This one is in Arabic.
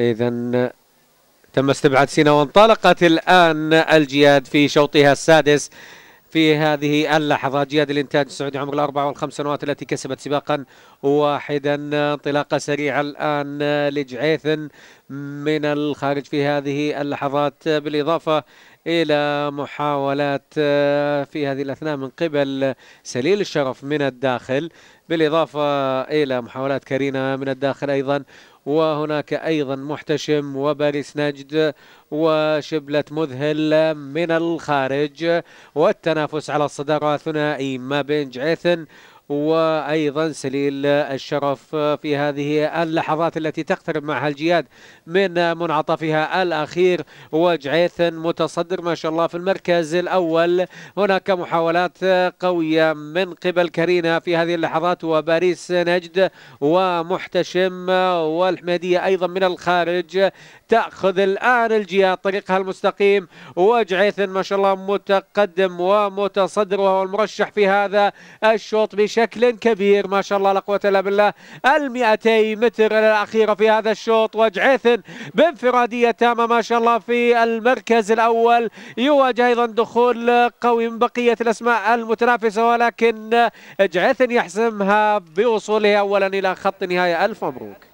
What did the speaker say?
إذا تم استبعاد سينا وانطلقت الآن الجياد في شوطها السادس في هذه اللحظة جياد الإنتاج السعودي عمر الأربع والخمس سنوات التي كسبت سباقا واحدا انطلاقة سريعة الآن لجعيثن من الخارج في هذه اللحظات بالإضافة إلى محاولات آه، في هذه الأثناء من قبل سليل الشرف من الداخل بالإضافة إلى محاولات كارينا من الداخل أيضا وهناك أيضا محتشم وباريس نجد وشبلة مذهل من الخارج والتنافس على الصدارة ثنائي ما بين جعيثن وأيضا سليل الشرف في هذه اللحظات التي تقترب معها الجياد من منعطفها الأخير وجعيث متصدر ما شاء الله في المركز الأول هناك محاولات قوية من قبل كارينا في هذه اللحظات وباريس نجد ومحتشم والحميدية أيضا من الخارج تأخذ الآن الجياد طريقها المستقيم وجعيث ما شاء الله متقدم ومتصدر وهو المرشح في هذا الشوط بشكل بشكل كبير ما شاء الله لا قوة إلا بالله ال متر الأخيرة في هذا الشوط وجعيثن بانفرادية تامة ما شاء الله في المركز الأول يواجه أيضا دخول قوي من بقية الأسماء المتنافسة ولكن جعيثن يحسمها بوصوله أولا إلى خط نهاية ألف مبروك